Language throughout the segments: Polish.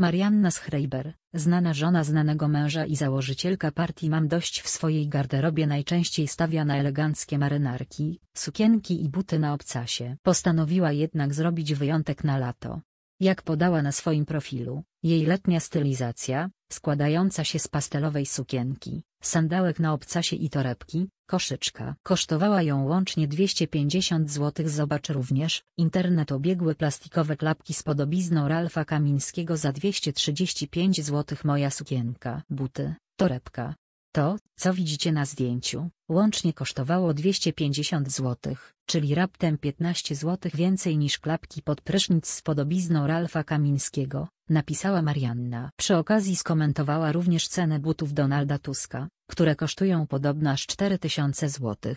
Marianna Schreiber, znana żona znanego męża i założycielka partii Mam dość w swojej garderobie najczęściej stawia na eleganckie marynarki, sukienki i buty na obcasie. Postanowiła jednak zrobić wyjątek na lato. Jak podała na swoim profilu, jej letnia stylizacja, składająca się z pastelowej sukienki, sandałek na obcasie i torebki, koszyczka. Kosztowała ją łącznie 250 zł. Zobacz również, internet obiegły plastikowe klapki z podobizną Ralfa Kamińskiego za 235 zł. Moja sukienka, buty, torebka. To, co widzicie na zdjęciu, łącznie kosztowało 250 zł, czyli raptem 15 zł więcej niż klapki pod prysznic z podobizną Ralfa Kamińskiego, napisała Marianna. Przy okazji skomentowała również cenę butów Donalda Tuska, które kosztują podobno aż 4000 zł.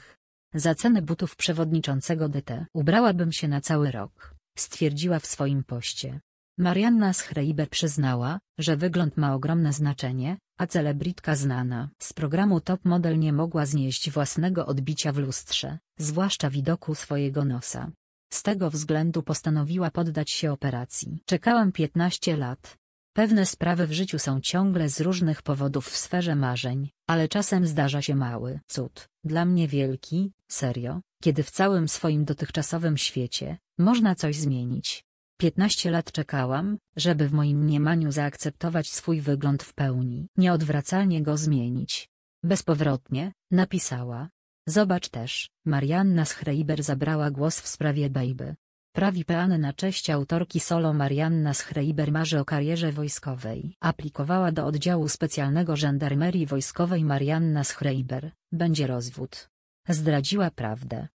Za cenę butów przewodniczącego DT ubrałabym się na cały rok, stwierdziła w swoim poście. Marianna Schreiber przyznała, że wygląd ma ogromne znaczenie, a celebritka znana z programu Top Model nie mogła znieść własnego odbicia w lustrze, zwłaszcza widoku swojego nosa. Z tego względu postanowiła poddać się operacji. Czekałam 15 lat. Pewne sprawy w życiu są ciągle z różnych powodów w sferze marzeń, ale czasem zdarza się mały cud, dla mnie wielki, serio, kiedy w całym swoim dotychczasowym świecie można coś zmienić. 15 lat czekałam, żeby w moim mniemaniu zaakceptować swój wygląd w pełni, nieodwracalnie go zmienić. Bezpowrotnie, napisała, Zobacz też, Marianna Schreiber zabrała głos w sprawie Baby. Prawi pean na cześć autorki solo Marianna Schreiber marzy o karierze wojskowej. Aplikowała do oddziału specjalnego żandarmerii wojskowej Marianna Schreiber, będzie rozwód. Zdradziła prawdę.